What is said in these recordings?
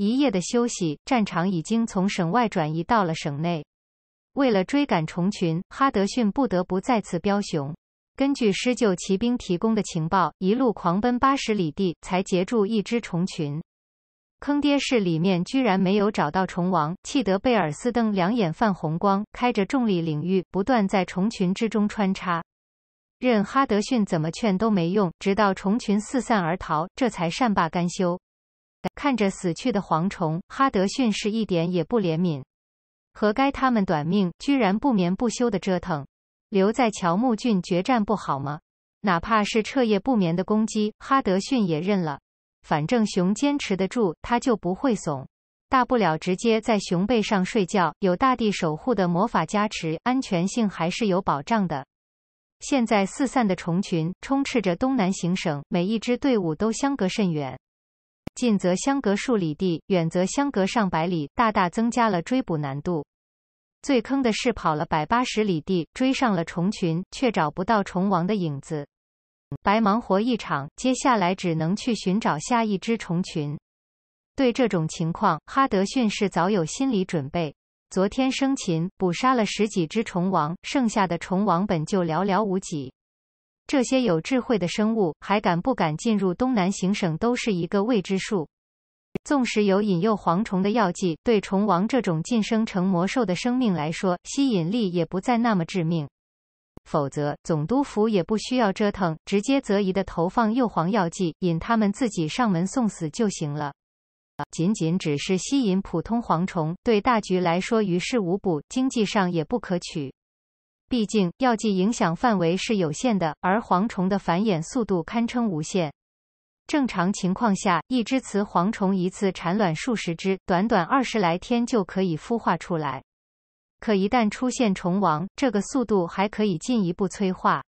一夜的休息，战场已经从省外转移到了省内。为了追赶虫群，哈德逊不得不再次飙熊。根据施救骑兵提供的情报，一路狂奔八十里地，才截住一只虫群。坑爹是里面居然没有找到虫王，气得贝尔斯登两眼泛红光，开着重力领域不断在虫群之中穿插。任哈德逊怎么劝都没用，直到虫群四散而逃，这才善罢甘休。看着死去的蝗虫，哈德逊是一点也不怜悯，活该他们短命，居然不眠不休的折腾，留在乔木郡决战不好吗？哪怕是彻夜不眠的攻击，哈德逊也认了，反正熊坚持得住，他就不会怂，大不了直接在熊背上睡觉，有大地守护的魔法加持，安全性还是有保障的。现在四散的虫群充斥着东南行省，每一支队伍都相隔甚远。近则相隔数里地，远则相隔上百里，大大增加了追捕难度。最坑的是，跑了百八十里地，追上了虫群，却找不到虫王的影子，白忙活一场。接下来只能去寻找下一只虫群。对这种情况，哈德逊是早有心理准备。昨天生擒捕杀了十几只虫王，剩下的虫王本就寥寥无几。这些有智慧的生物还敢不敢进入东南行省都是一个未知数。纵使有引诱蝗虫的药剂，对虫王这种晋升成魔兽的生命来说，吸引力也不再那么致命。否则，总督府也不需要折腾，直接择宜的投放诱蝗药剂，引他们自己上门送死就行了。仅仅只是吸引普通蝗虫，对大局来说于事无补，经济上也不可取。毕竟药剂影响范围是有限的，而蝗虫的繁衍速度堪称无限。正常情况下，一只雌蝗虫一次产卵数十只，短短二十来天就可以孵化出来。可一旦出现虫王，这个速度还可以进一步催化，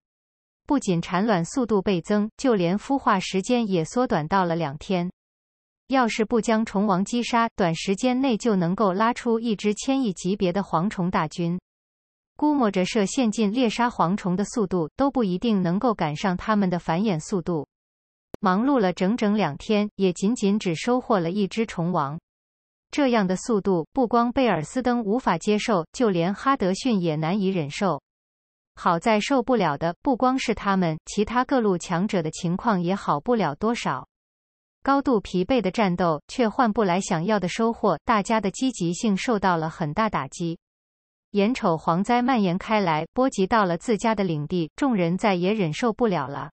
不仅产卵速度倍增，就连孵化时间也缩短到了两天。要是不将虫王击杀，短时间内就能够拉出一支千亿级别的蝗虫大军。估摸着射线进猎杀蝗虫的速度都不一定能够赶上它们的繁衍速度，忙碌了整整两天，也仅仅只收获了一只虫王。这样的速度，不光贝尔斯登无法接受，就连哈德逊也难以忍受。好在受不了的不光是他们，其他各路强者的情况也好不了多少。高度疲惫的战斗却换不来想要的收获，大家的积极性受到了很大打击。眼瞅蝗灾蔓延开来，波及到了自家的领地，众人再也忍受不了了。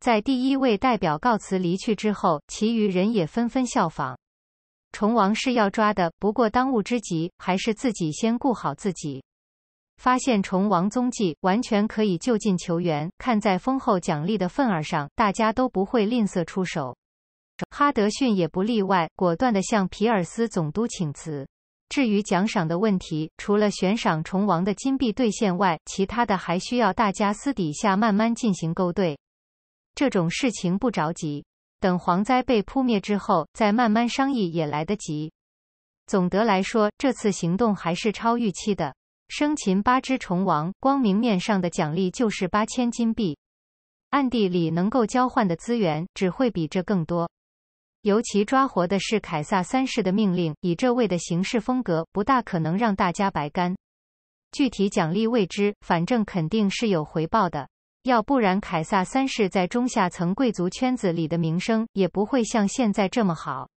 在第一位代表告辞离去之后，其余人也纷纷效仿。虫王是要抓的，不过当务之急还是自己先顾好自己。发现虫王踪迹，完全可以就近求援。看在丰厚奖励的份儿上，大家都不会吝啬出手。哈德逊也不例外，果断地向皮尔斯总督请辞。至于奖赏的问题，除了悬赏虫王的金币兑现外，其他的还需要大家私底下慢慢进行勾兑。这种事情不着急，等蝗灾被扑灭之后再慢慢商议也来得及。总的来说，这次行动还是超预期的，生擒八只虫王，光明面上的奖励就是八千金币，暗地里能够交换的资源只会比这更多。尤其抓活的是凯撒三世的命令，以这位的行事风格，不大可能让大家白干。具体奖励未知，反正肯定是有回报的，要不然凯撒三世在中下层贵族圈子里的名声也不会像现在这么好。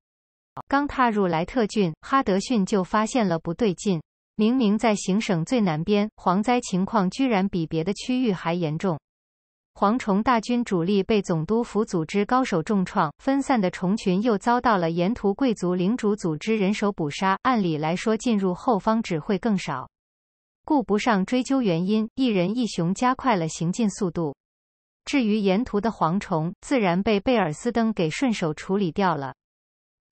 刚踏入莱特郡，哈德逊就发现了不对劲，明明在行省最南边，蝗灾情况居然比别的区域还严重。蝗虫大军主力被总督府组织高手重创，分散的虫群又遭到了沿途贵族领主组织人手捕杀。按理来说，进入后方只会更少。顾不上追究原因，一人一熊加快了行进速度。至于沿途的蝗虫，自然被贝尔斯登给顺手处理掉了。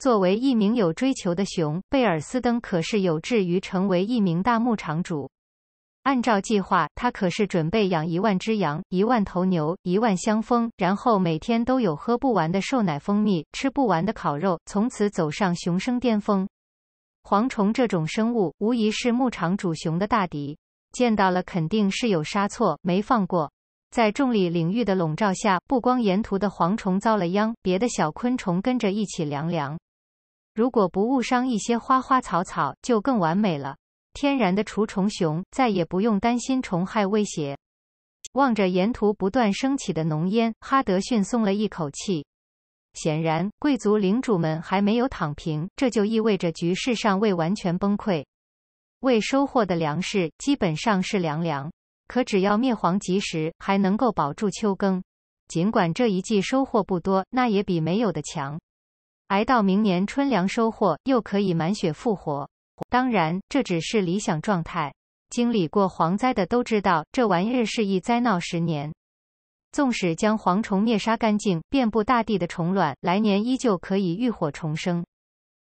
作为一名有追求的熊，贝尔斯登可是有志于成为一名大牧场主。按照计划，他可是准备养一万只羊、一万头牛、一万箱蜂，然后每天都有喝不完的兽奶蜂蜜、吃不完的烤肉，从此走上雄生巅峰。蝗虫这种生物无疑是牧场主雄的大敌，见到了肯定是有杀错没放过。在重力领域的笼罩下，不光沿途的蝗虫遭了殃，别的小昆虫跟着一起凉凉。如果不误伤一些花花草草，就更完美了。天然的除虫熊再也不用担心虫害威胁。望着沿途不断升起的浓烟，哈德逊松了一口气。显然，贵族领主们还没有躺平，这就意味着局势尚未完全崩溃。未收获的粮食基本上是凉凉，可只要灭蝗及时，还能够保住秋耕。尽管这一季收获不多，那也比没有的强。挨到明年春粮收获，又可以满血复活。当然，这只是理想状态。经历过蝗灾的都知道，这玩意儿是一灾闹十年。纵使将蝗虫灭杀干净，遍布大地的虫卵，来年依旧可以浴火重生。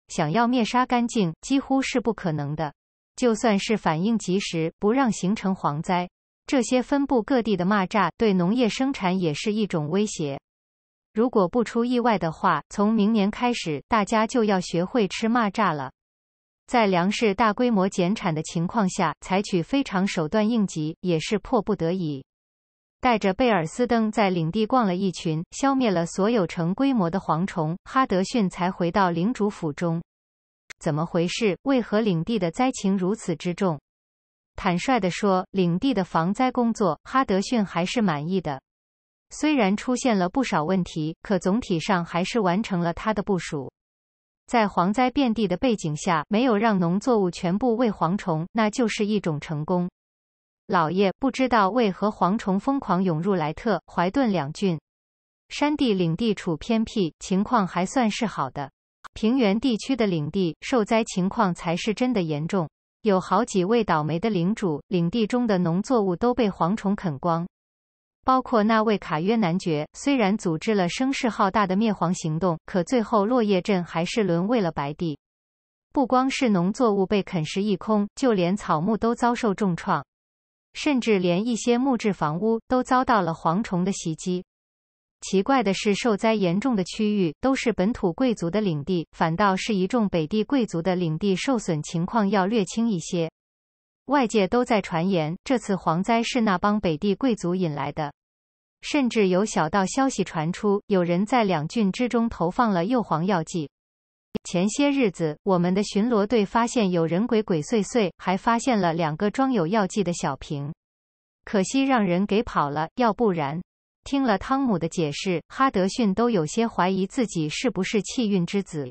想要灭杀干净，几乎是不可能的。就算是反应及时，不让形成蝗灾，这些分布各地的蚂蚱，对农业生产也是一种威胁。如果不出意外的话，从明年开始，大家就要学会吃蚂蚱了。在粮食大规模减产的情况下，采取非常手段应急也是迫不得已。带着贝尔斯登在领地逛了一圈，消灭了所有成规模的蝗虫，哈德逊才回到领主府中。怎么回事？为何领地的灾情如此之重？坦率地说，领地的防灾工作，哈德逊还是满意的。虽然出现了不少问题，可总体上还是完成了他的部署。在蝗灾遍地的背景下，没有让农作物全部喂蝗虫，那就是一种成功。老爷不知道为何蝗虫疯狂涌入莱特、怀顿两郡。山地领地处偏僻，情况还算是好的。平原地区的领地受灾情况才是真的严重。有好几位倒霉的领主，领地中的农作物都被蝗虫啃光。包括那位卡约男爵，虽然组织了声势浩大的灭蝗行动，可最后落叶镇还是沦为了白地。不光是农作物被啃食一空，就连草木都遭受重创，甚至连一些木质房屋都遭到了蝗虫的袭击。奇怪的是，受灾严重的区域都是本土贵族的领地，反倒是一众北地贵族的领地受损情况要略轻一些。外界都在传言，这次蝗灾是那帮北地贵族引来的。甚至有小道消息传出，有人在两郡之中投放了诱黄药剂。前些日子，我们的巡逻队发现有人鬼鬼祟祟，还发现了两个装有药剂的小瓶，可惜让人给跑了。要不然，听了汤姆的解释，哈德逊都有些怀疑自己是不是气运之子。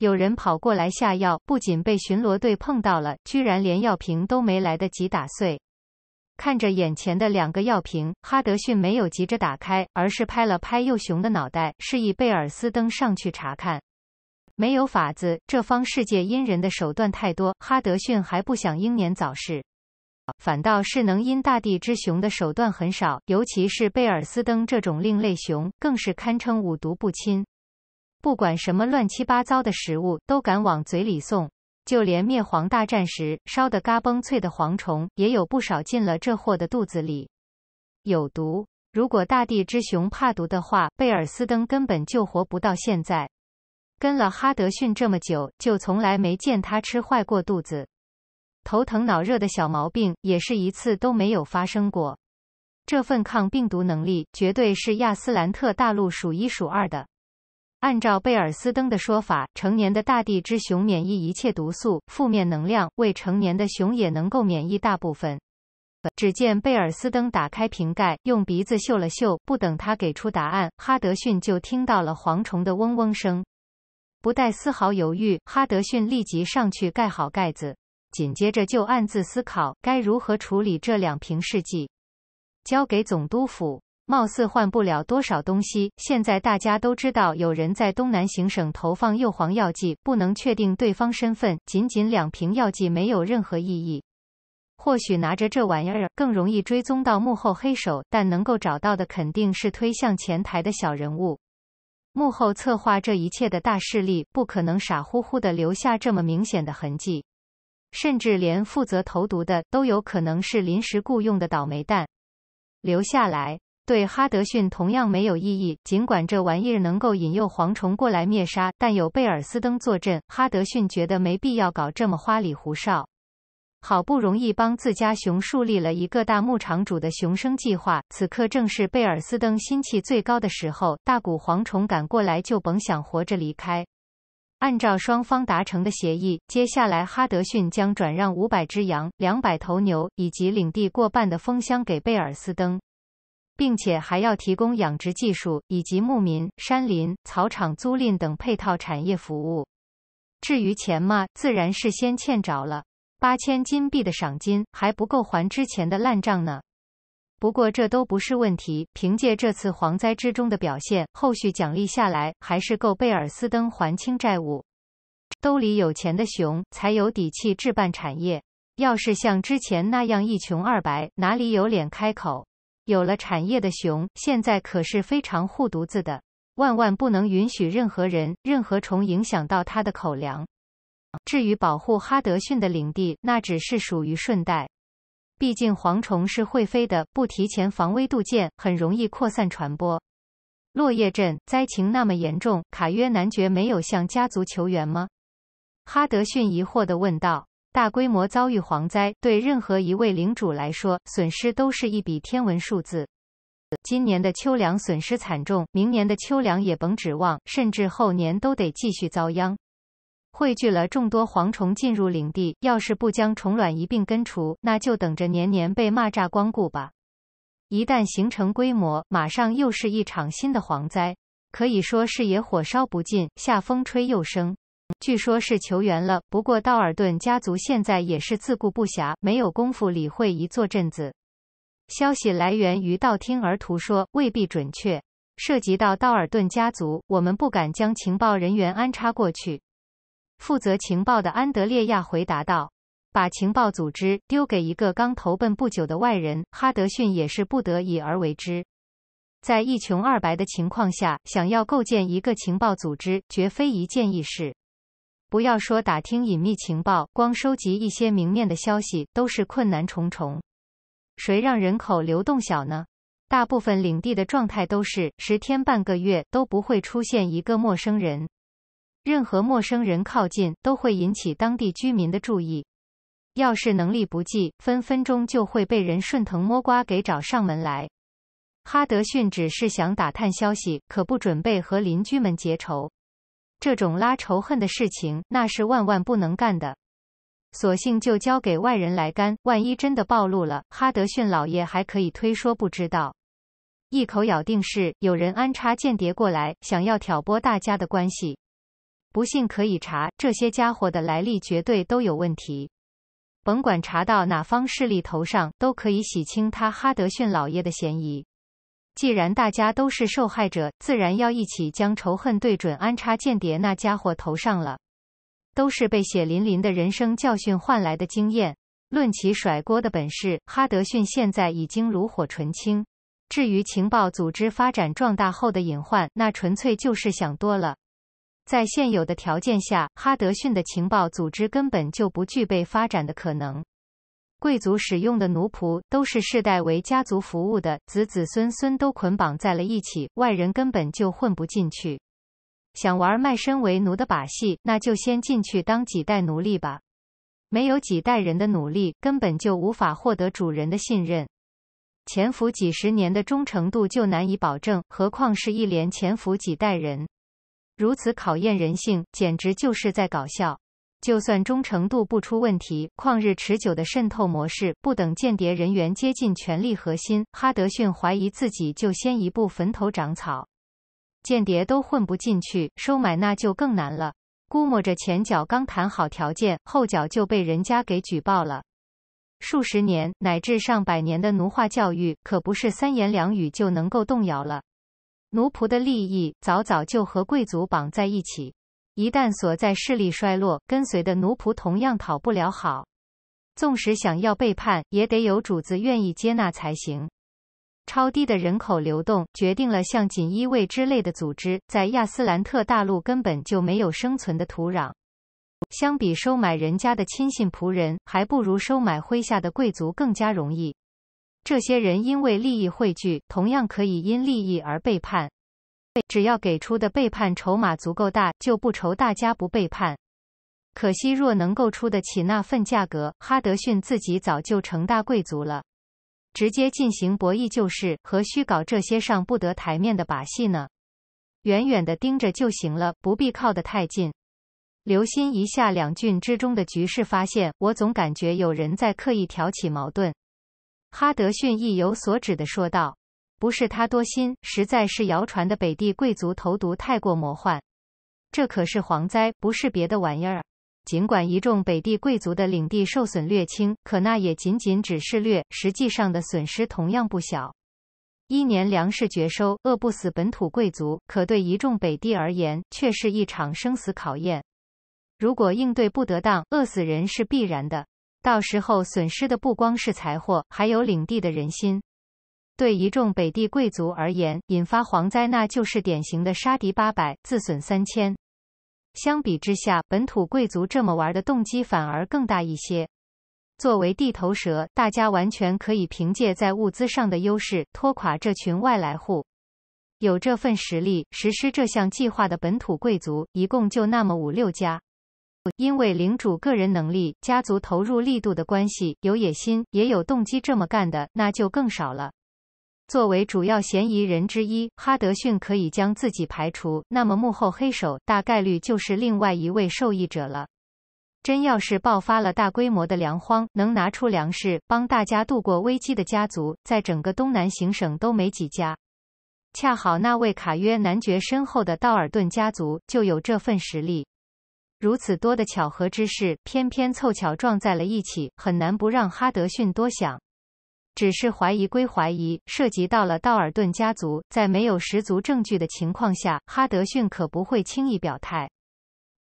有人跑过来下药，不仅被巡逻队碰到了，居然连药瓶都没来得及打碎。看着眼前的两个药瓶，哈德逊没有急着打开，而是拍了拍幼熊的脑袋，示意贝尔斯登上去查看。没有法子，这方世界阴人的手段太多，哈德逊还不想英年早逝。反倒是能阴大地之熊的手段很少，尤其是贝尔斯登这种另类熊，更是堪称五毒不侵。不管什么乱七八糟的食物，都敢往嘴里送。就连灭蝗大战时烧得嘎嘣脆的蝗虫，也有不少进了这货的肚子里。有毒，如果大地之熊怕毒的话，贝尔斯登根本就活不到现在。跟了哈德逊这么久，就从来没见他吃坏过肚子，头疼脑热的小毛病也是一次都没有发生过。这份抗病毒能力，绝对是亚斯兰特大陆数一数二的。按照贝尔斯登的说法，成年的大地之熊免疫一切毒素、负面能量，未成年的熊也能够免疫大部分。只见贝尔斯登打开瓶盖，用鼻子嗅了嗅，不等他给出答案，哈德逊就听到了蝗虫的嗡嗡声。不带丝毫犹豫，哈德逊立即上去盖好盖子，紧接着就暗自思考该如何处理这两瓶试剂，交给总督府。貌似换不了多少东西。现在大家都知道有人在东南行省投放诱黄药剂，不能确定对方身份。仅仅两瓶药剂没有任何意义，或许拿着这玩意儿更容易追踪到幕后黑手。但能够找到的肯定是推向前台的小人物，幕后策划这一切的大势力不可能傻乎乎的留下这么明显的痕迹，甚至连负责投毒的都有可能是临时雇佣的倒霉蛋，留下来。对哈德逊同样没有意义，尽管这玩意儿能够引诱蝗虫过来灭杀，但有贝尔斯登坐镇，哈德逊觉得没必要搞这么花里胡哨。好不容易帮自家熊树立了一个大牧场主的熊生计划，此刻正是贝尔斯登心气最高的时候，大股蝗虫赶过来就甭想活着离开。按照双方达成的协议，接下来哈德逊将转让五百只羊、两百头牛以及领地过半的蜂箱给贝尔斯登。并且还要提供养殖技术以及牧民、山林、草场租赁等配套产业服务。至于钱嘛，自然是先欠着了。八千金币的赏金还不够还之前的烂账呢。不过这都不是问题，凭借这次蝗灾之中的表现，后续奖励下来还是够贝尔斯登还清债务。兜里有钱的熊才有底气置办产业，要是像之前那样一穷二白，哪里有脸开口？有了产业的熊，现在可是非常护犊子的，万万不能允许任何人、任何虫影响到它的口粮。至于保护哈德逊的领地，那只是属于顺带，毕竟蝗虫是会飞的，不提前防微杜渐，很容易扩散传播。落叶镇灾情那么严重，卡约男爵没有向家族求援吗？哈德逊疑惑地问道。大规模遭遇蝗灾，对任何一位领主来说，损失都是一笔天文数字。今年的秋粮损失惨重，明年的秋粮也甭指望，甚至后年都得继续遭殃。汇聚了众多蝗虫进入领地，要是不将虫卵一并根除，那就等着年年被蚂蚱光顾吧。一旦形成规模，马上又是一场新的蝗灾，可以说是野火烧不尽，夏风吹又生。据说，是求援了。不过，道尔顿家族现在也是自顾不暇，没有功夫理会一座镇子。消息来源于道听而图说，未必准确。涉及到道尔顿家族，我们不敢将情报人员安插过去。负责情报的安德烈亚回答道：“把情报组织丢给一个刚投奔不久的外人，哈德逊也是不得已而为之。在一穷二白的情况下，想要构建一个情报组织，绝非一件易事。”不要说打听隐秘情报，光收集一些明面的消息都是困难重重。谁让人口流动小呢？大部分领地的状态都是十天半个月都不会出现一个陌生人，任何陌生人靠近都会引起当地居民的注意。要是能力不济，分分钟就会被人顺藤摸瓜给找上门来。哈德逊只是想打探消息，可不准备和邻居们结仇。这种拉仇恨的事情，那是万万不能干的。索性就交给外人来干，万一真的暴露了，哈德逊老爷还可以推说不知道，一口咬定是有人安插间谍过来，想要挑拨大家的关系。不信可以查，这些家伙的来历绝对都有问题。甭管查到哪方势力头上，都可以洗清他哈德逊老爷的嫌疑。既然大家都是受害者，自然要一起将仇恨对准安插间谍那家伙头上了。都是被血淋淋的人生教训换来的经验，论起甩锅的本事，哈德逊现在已经炉火纯青。至于情报组织发展壮大后的隐患，那纯粹就是想多了。在现有的条件下，哈德逊的情报组织根本就不具备发展的可能。贵族使用的奴仆都是世代为家族服务的，子子孙孙都捆绑在了一起，外人根本就混不进去。想玩卖身为奴的把戏，那就先进去当几代奴隶吧。没有几代人的努力，根本就无法获得主人的信任，潜伏几十年的忠诚度就难以保证，何况是一连潜伏几代人？如此考验人性，简直就是在搞笑。就算忠诚度不出问题，旷日持久的渗透模式不等间谍人员接近权力核心，哈德逊怀疑自己就先一步坟头长草。间谍都混不进去，收买那就更难了。估摸着前脚刚谈好条件，后脚就被人家给举报了。数十年乃至上百年的奴化教育，可不是三言两语就能够动摇了。奴仆的利益早早就和贵族绑在一起。一旦所在势力衰落，跟随的奴仆同样讨不了好。纵使想要背叛，也得有主子愿意接纳才行。超低的人口流动，决定了像锦衣卫之类的组织在亚斯兰特大陆根本就没有生存的土壤。相比收买人家的亲信仆人，还不如收买麾下的贵族更加容易。这些人因为利益汇聚，同样可以因利益而背叛。只要给出的背叛筹码足够大，就不愁大家不背叛。可惜若能够出得起那份价格，哈德逊自己早就成大贵族了。直接进行博弈就是，何须搞这些上不得台面的把戏呢？远远的盯着就行了，不必靠得太近。留心一下两郡之中的局势，发现我总感觉有人在刻意挑起矛盾。哈德逊意有所指的说道。不是他多心，实在是谣传的北地贵族投毒太过魔幻。这可是蝗灾，不是别的玩意儿。尽管一众北地贵族的领地受损略轻，可那也仅仅只是略，实际上的损失同样不小。一年粮食绝收，饿不死本土贵族，可对一众北地而言，却是一场生死考验。如果应对不得当，饿死人是必然的。到时候损失的不光是财货，还有领地的人心。对一众北地贵族而言，引发蝗灾那就是典型的杀敌八百，自损三千。相比之下，本土贵族这么玩的动机反而更大一些。作为地头蛇，大家完全可以凭借在物资上的优势拖垮这群外来户。有这份实力实施这项计划的本土贵族一共就那么五六家，因为领主个人能力、家族投入力度的关系，有野心也有动机这么干的那就更少了。作为主要嫌疑人之一，哈德逊可以将自己排除，那么幕后黑手大概率就是另外一位受益者了。真要是爆发了大规模的粮荒，能拿出粮食帮大家度过危机的家族，在整个东南行省都没几家。恰好那位卡约男爵身后的道尔顿家族就有这份实力。如此多的巧合之事，偏偏凑巧撞在了一起，很难不让哈德逊多想。只是怀疑归怀疑，涉及到了道尔顿家族，在没有十足证据的情况下，哈德逊可不会轻易表态。